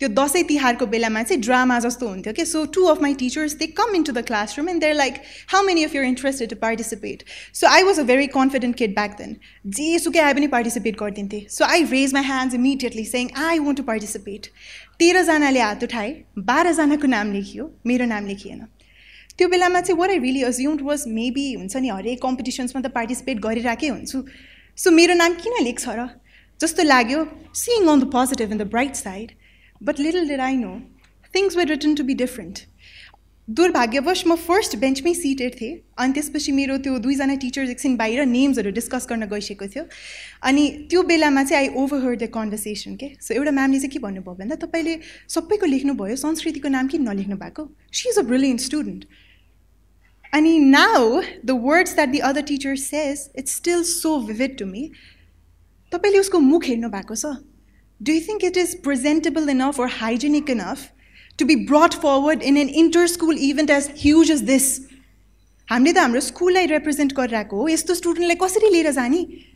त्यो दसैँ तिहारको बेलामा चाहिँ ड्रामा जस्तो हुन्थ्यो कि so two of my teachers they come in to the classroom and there like how many of you're interested to participate so I was a very confident kid back then जेसुकै आए पनि participate गरिदिन्थेँ so I raise my hands immediately saying I want to participate तेह्रजनाले हात उठाए बाह्रजनाको नाम लेखियो मेरो नाम लेखिएन त्यो बेलामा चाहिँ वर I really assumed was maybe हुन्छ नि हरेक कम्पिटिसन्समा त पार्टिसिपेट गरिरहेकै हुन्छु सो मेरो नाम किन लेख्छ र जस्तो लाग्यो seeing on the positive in the bright side but little did I know, things were written to be different. दुर्भाग्यवश म फर्स्ट बेन्चमै सिटेड थिएँ अनि त्यसपछि मेरो त्यो दुईजना टिचर्स एकछिन बाहिर नेम्सहरू डिस्कस गर्न गइसकेको थियो अनि त्यो बेलामा चाहिँ I overheard the conversation के सो एउटा म्यामले चाहिँ के भन्नुभयो भन्दा तपाईँले सबैको लेख्नुभयो संस्कृतिको नाम किन नलेख्नु भएको she is a brilliant student अनि now the words that the other teacher says it's still so vivid to me तपाईँले उसको मुख हेर्नु भएको छ do you think it is presentable enough or hygienic enough to be brought forward in an inter-school event as huge as this हामीले त हाम्रो स्कुललाई represent गरिरहेको हो यस्तो स्टुडेन्टलाई कसरी लिएर जाने